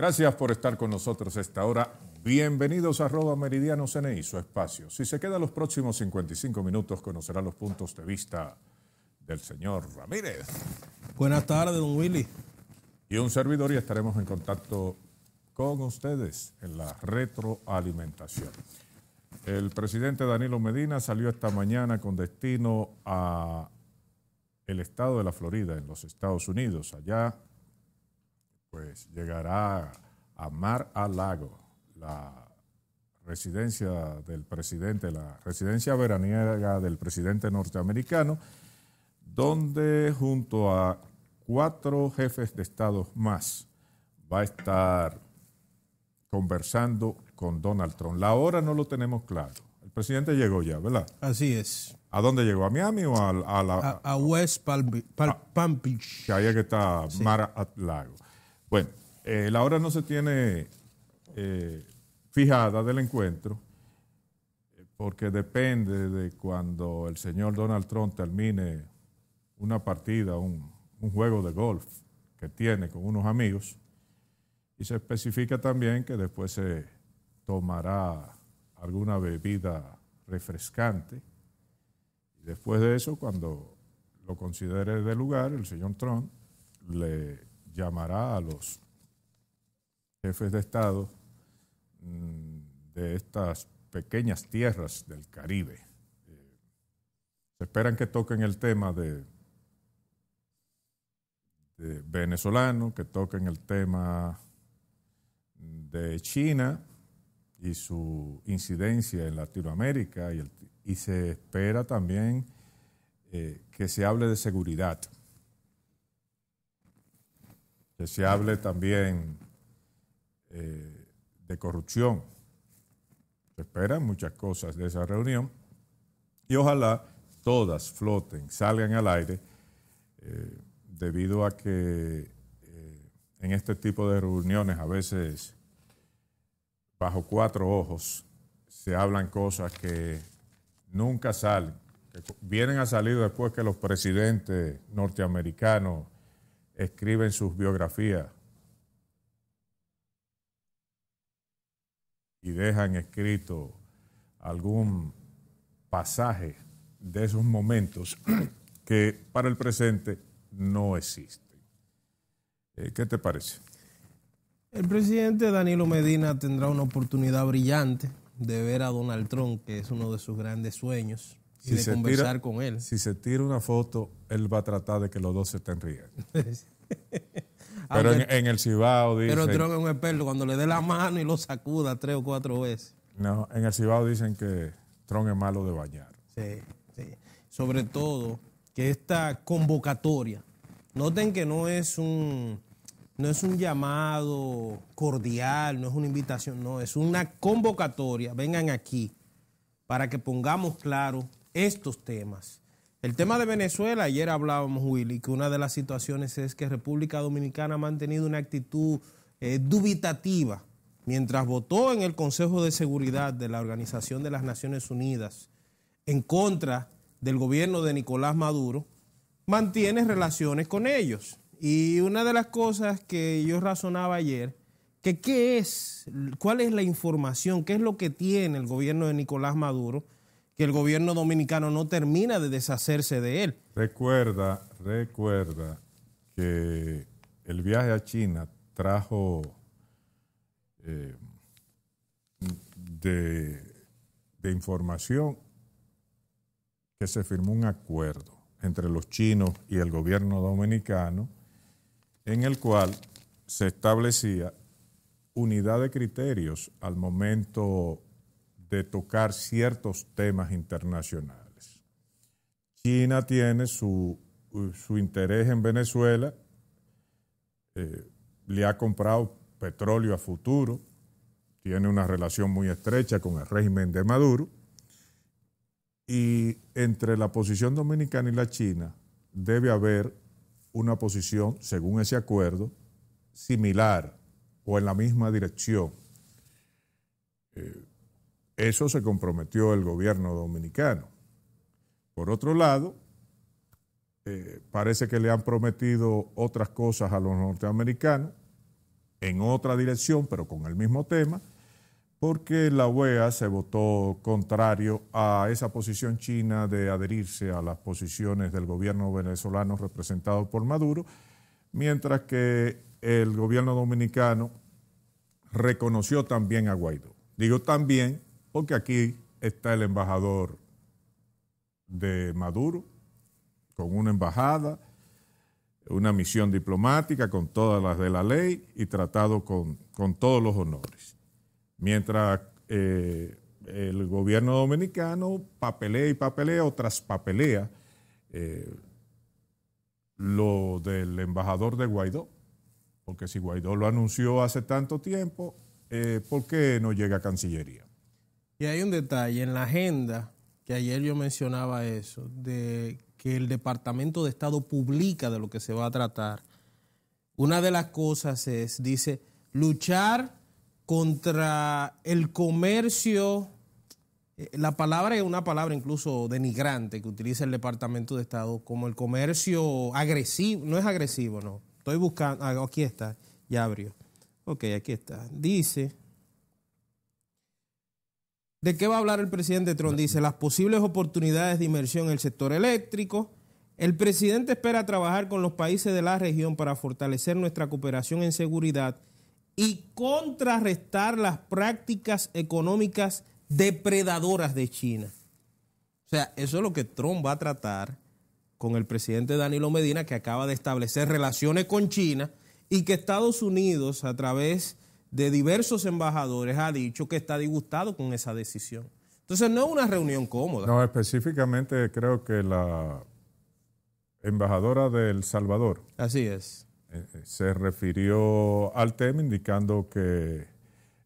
Gracias por estar con nosotros esta hora. Bienvenidos a arroba Meridiano CNI, su espacio. Si se queda los próximos 55 minutos, conocerá los puntos de vista del señor Ramírez. Buenas tardes, don Willy. Y un servidor y estaremos en contacto con ustedes en la retroalimentación. El presidente Danilo Medina salió esta mañana con destino a el estado de la Florida, en los Estados Unidos. Allá pues llegará a Mar a Lago, la residencia del presidente, la residencia veraniega del presidente norteamericano, donde junto a cuatro jefes de Estado más va a estar conversando con Donald Trump. La hora no lo tenemos claro. El presidente llegó ya, ¿verdad? Así es. ¿A dónde llegó? ¿A Miami o a, la... A, West Palm, Beach. Ah, ahí es que está mar a Lago. Bueno, eh, la hora no se tiene eh, fijada del encuentro porque depende de cuando el señor Donald Trump termine una partida, un, un juego de golf que tiene con unos amigos y se especifica también que después se tomará alguna bebida refrescante. Y después de eso, cuando lo considere de lugar, el señor Trump le llamará a los jefes de Estado mm, de estas pequeñas tierras del Caribe. Eh, se esperan que toquen el tema de, venezolano, que toquen el tema de China y su incidencia en Latinoamérica y, se espera también eh, que se hable de seguridad que se hable también eh, de corrupción. Se esperan muchas cosas de esa reunión y ojalá todas floten, salgan al aire, eh, debido a que eh, en este tipo de reuniones a veces bajo cuatro ojos se hablan cosas que nunca salen, que vienen a salir después que los presidentes norteamericanos escriben sus biografías y dejan escrito algún pasaje de esos momentos que para el presente no existen. Eh, ¿Qué te parece? El presidente Danilo Medina tendrá una oportunidad brillante de ver a Donald Trump, que es uno de sus grandes sueños, y si de conversar con él. Si se tira una foto, él va a tratar de que los dos se estén riendo. pero en, el Cibao dicen... Pero Tron es un experto cuando le dé la mano y lo sacuda tres o cuatro veces. No, en el Cibao dicen que Tron es malo de bañar. Sí, sí. Sobre todo que esta convocatoria, noten que no es un... No es un llamado cordial, no es una invitación, no, es una convocatoria. Vengan aquí para que pongamos claro estos temas. El tema de Venezuela, ayer hablábamos, Willy, que una de las situaciones es que República Dominicana ha mantenido una actitud eh, dubitativa mientras votó en el Consejo de Seguridad de la Organización de las Naciones Unidas en contra del gobierno de Nicolás Maduro, mantiene relaciones con ellos. Y una de las cosas que yo razonaba ayer, que qué es, cuál es la información, qué es lo que tiene el gobierno de Nicolás Maduro, que el gobierno dominicano no termina de deshacerse de él. Recuerda, recuerda que el viaje a China trajo eh, de, de información que se firmó un acuerdo entre los chinos y el gobierno dominicano en el cual se establecía unidad de criterios al momento de tocar ciertos temas internacionales. China tiene su, uh, interés en Venezuela, eh, le ha comprado petróleo a futuro, tiene una relación muy estrecha con el régimen de Maduro, y entre la posición dominicana y la China debe haber una posición, según ese acuerdo, similar o en la misma dirección. Eh, eso se comprometió el gobierno dominicano. Por otro lado, eh, parece que le han prometido otras cosas a los norteamericanos en otra dirección, pero con el mismo tema, porque la OEA se votó contrario a esa posición china de adherirse a las posiciones del gobierno venezolano representado por Maduro, mientras que el gobierno dominicano reconoció también a Guaidó. Digo también porque aquí está el embajador de Maduro con una embajada, una misión diplomática con todas las de la ley y tratado con, todos los honores. Mientras eh, el gobierno dominicano papelea y papelea o traspapelea eh, lo del embajador de Guaidó, porque si Guaidó lo anunció hace tanto tiempo, eh, ¿por qué no llega a Cancillería? Y hay un detalle en la agenda, que ayer yo mencionaba eso, de que el Departamento de Estado publica de lo que se va a tratar. Una de las cosas es, dice, luchar contra el comercio. Eh, la palabra es una palabra incluso denigrante que utiliza el Departamento de Estado como el comercio agresivo. No es agresivo, no. Estoy buscando. Ah, aquí está, ya abrió. Ok, aquí está. Dice ¿De qué va a hablar el presidente Trump? Dice las posibles oportunidades de inversión en el sector eléctrico. El presidente espera trabajar con los países de la región para fortalecer nuestra cooperación en seguridad y contrarrestar las prácticas económicas depredadoras de China. O sea, eso es lo que Trump va a tratar con el presidente Danilo Medina, que acaba de establecer relaciones con China y que Estados Unidos, a través de diversos embajadores ha dicho que está disgustado con esa decisión. Entonces no es una reunión cómoda. No, específicamente creo que la embajadora de El Salvador. Así es. Eh, eh, se refirió al tema indicando que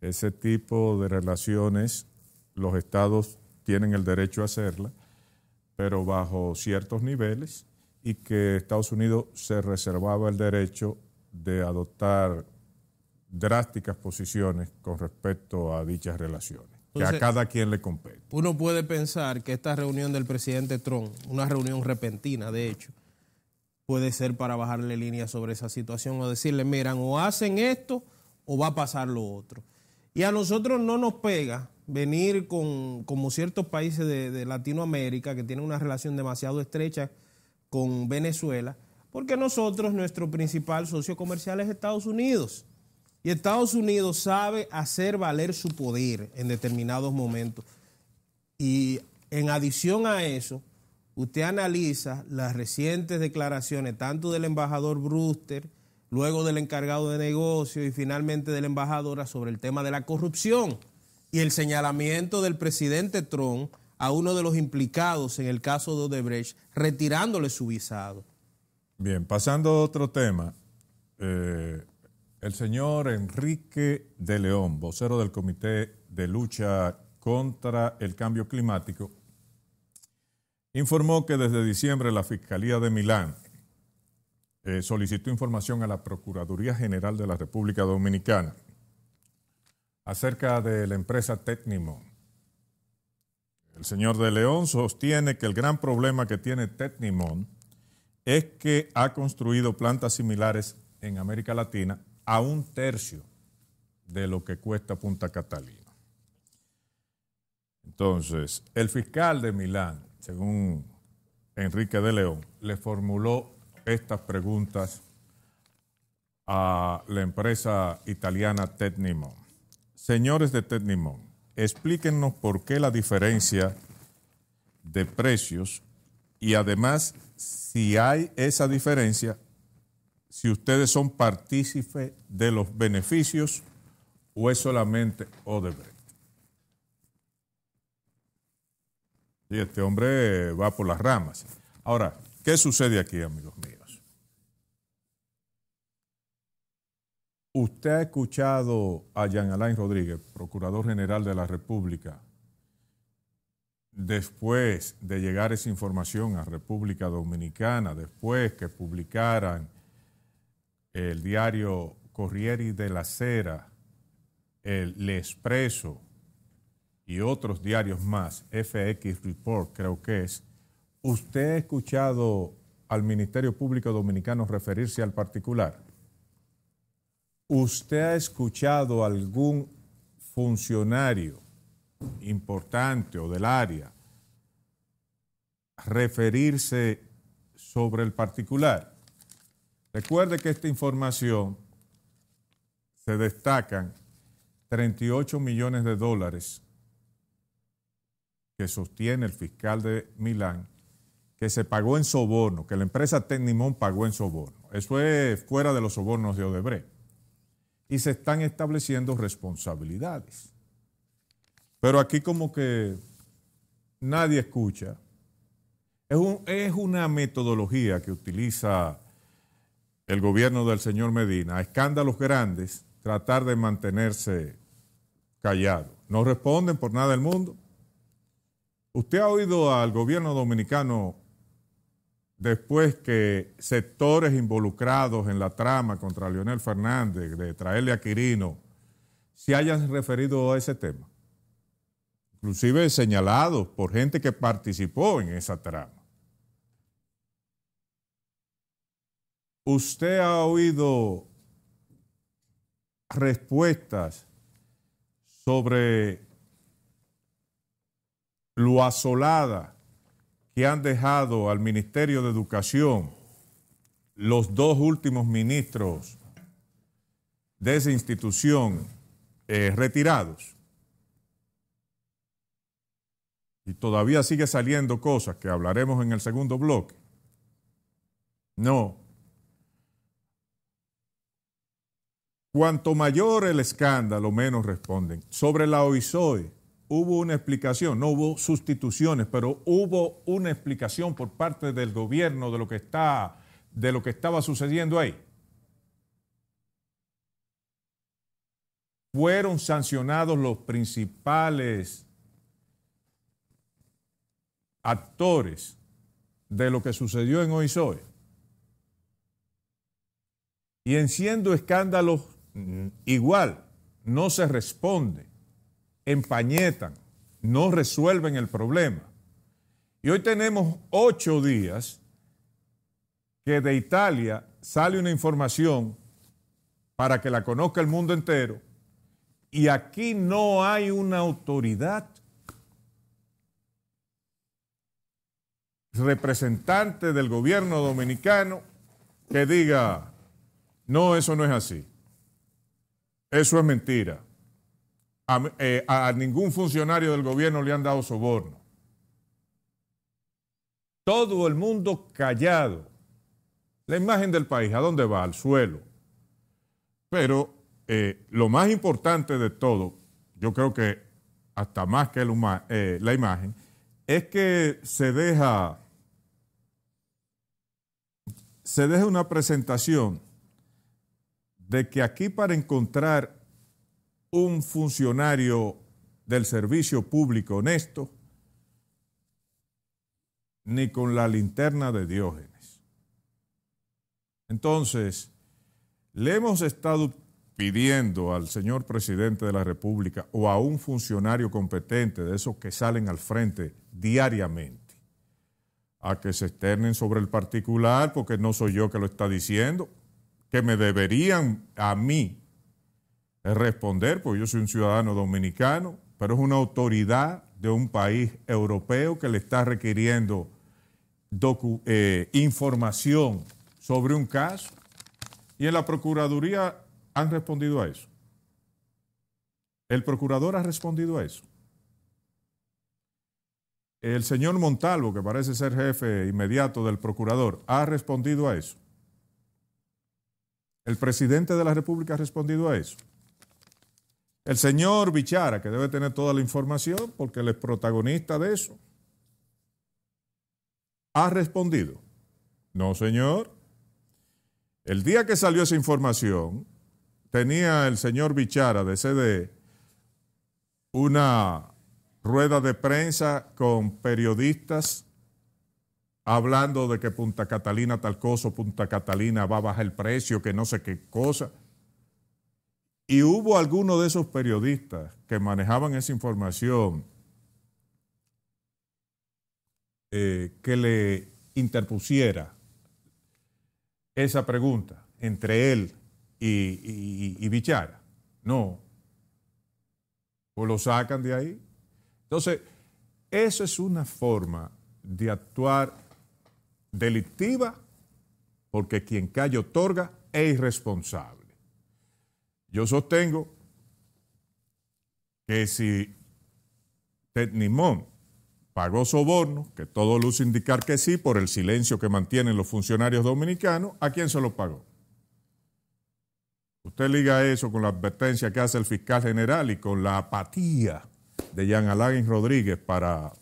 ese tipo de relaciones los estados tienen el derecho a hacerla, pero bajo ciertos niveles y que Estados Unidos se reservaba el derecho de adoptar drásticas posiciones con respecto a dichas relaciones, que a cada quien le compete. Uno puede pensar que esta reunión del presidente Trump, una reunión repentina de hecho, puede ser para bajarle línea sobre esa situación o decirle, miran, o hacen esto o va a pasar lo otro. Y a nosotros no nos pega venir con como ciertos países de Latinoamérica que tienen una relación demasiado estrecha con Venezuela, porque nosotros, nuestro principal socio comercial es Estados Unidos. Y Estados Unidos sabe hacer valer su poder en determinados momentos. Y en adición a eso, usted analiza las recientes declaraciones tanto del embajador Brewster, luego del encargado de negocio y finalmente de la embajadora sobre el tema de la corrupción y el señalamiento del presidente Trump a uno de los implicados en el caso de Odebrecht, retirándole su visado. Bien, pasando a otro tema. Eh, el señor Enrique de León, vocero del Comité de Lucha contra el Cambio Climático, informó que desde diciembre la Fiscalía de Milán eh, solicitó información a la Procuraduría General de la República Dominicana acerca de la empresa Tecnimo. El señor de León sostiene que el gran problema que tiene Tecnimon es que ha construido plantas similares en América Latina a un tercio de lo que cuesta Punta Catalina. Entonces, el fiscal de Milán, según Enrique de León, le formuló estas preguntas a la empresa italiana Tecnimon. Señores de Tecnimon, explíquenos por qué la diferencia de precios y además si hay esa diferencia, si ustedes son partícipes de los beneficios o es solamente Odebrecht. Y este hombre va por las ramas. Ahora, ¿qué sucede aquí, amigos míos? Usted ha escuchado a Jean Alain Rodríguez, Procurador General de la República, después de llegar esa información a República Dominicana, después que publicaran el diario Corrieri de la Sera, el Expreso y otros diarios más, FX Report creo que es, ¿usted ha escuchado al Ministerio Público Dominicano referirse al particular? ¿Usted ha escuchado algún funcionario importante o del área referirse sobre el particular? Recuerde que esta información se destacan 38 millones de dólares que sostiene el fiscal de Milán, que se pagó en soborno, que la empresa Tecnimón pagó en soborno. Eso es fuera de los sobornos de Odebrecht. Y se están estableciendo responsabilidades. Pero aquí como que nadie escucha. Es, es una metodología que utiliza el gobierno del señor Medina, a escándalos grandes, tratar de mantenerse callado. No responden por nada del mundo. ¿Usted ha oído al gobierno dominicano después que sectores involucrados en la trama contra Leonel Fernández de traerle a Quirino se hayan referido a ese tema? Inclusive señalados por gente que participó en esa trama. Usted ha oído respuestas sobre lo asolada que han dejado al Ministerio de Educación los dos últimos ministros de esa institución eh, retirados. Y todavía sigue saliendo cosas que hablaremos en el segundo bloque. No, Cuanto mayor el escándalo, menos responden. Sobre la OISOE hubo una explicación, no hubo sustituciones, pero hubo una explicación por parte del gobierno de lo que está de lo que estaba sucediendo ahí. Fueron sancionados los principales actores de lo que sucedió en OISOE. Y en siendo escándalos Igual, no se responde, empañetan, no resuelven el problema. Y hoy tenemos ocho días que de Italia sale una información para que la conozca el mundo entero y aquí no hay una autoridad representante del gobierno dominicano que diga, no, eso no es así. Eso es mentira. Eh, a, ningún funcionario del gobierno le han dado soborno. Todo el mundo callado. La imagen del país, ¿a dónde va? Al suelo. Pero eh, lo más importante de todo, yo creo que hasta más que eh, la imagen, es que se deja, se deja una presentación de que aquí para encontrar un funcionario del servicio público honesto, ni con la linterna de Diógenes. Entonces, le hemos estado pidiendo al señor presidente de la República o a un funcionario competente de esos que salen al frente diariamente, a que se externen sobre el particular, porque no soy yo que lo está diciendo, que me deberían a mí responder, porque yo soy un ciudadano dominicano, pero es una autoridad de un país europeo que le está requiriendo eh, información sobre un caso. Y en la Procuraduría han respondido a eso. El procurador ha respondido a eso. El señor Montalvo, que parece ser jefe inmediato del procurador, ha respondido a eso. ¿El presidente de la República ha respondido a eso? El señor Bichara, que debe tener toda la información porque él es protagonista de eso, ha respondido. No, señor. El día que salió esa información, tenía el señor Bichara de sede una rueda de prensa con periodistas hablando de que Punta Catalina tal cosa, Punta Catalina va a bajar el precio, que no sé qué cosa. Y hubo alguno de esos periodistas que manejaban esa información eh, que le interpusiera esa pregunta entre él y, y, Bichara. No. O lo sacan de ahí. Entonces, eso es una forma de actuar delictiva, porque quien calla otorga es irresponsable. Yo sostengo que si Nimón pagó soborno, que todo luce indicar que sí, por el silencio que mantienen los funcionarios dominicanos, ¿a quién se lo pagó? Usted liga eso con la advertencia que hace el fiscal general y con la apatía de Jean Alain Rodríguez para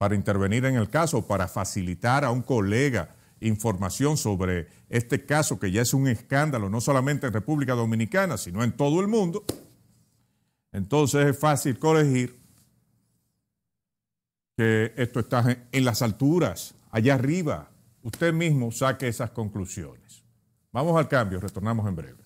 para intervenir en el caso, para facilitar a un colega información sobre este caso que ya es un escándalo, no solamente en República Dominicana, sino en todo el mundo, entonces es fácil corregir que esto está en las alturas, allá arriba. Usted mismo saque esas conclusiones. Vamos al cambio, retornamos en breve.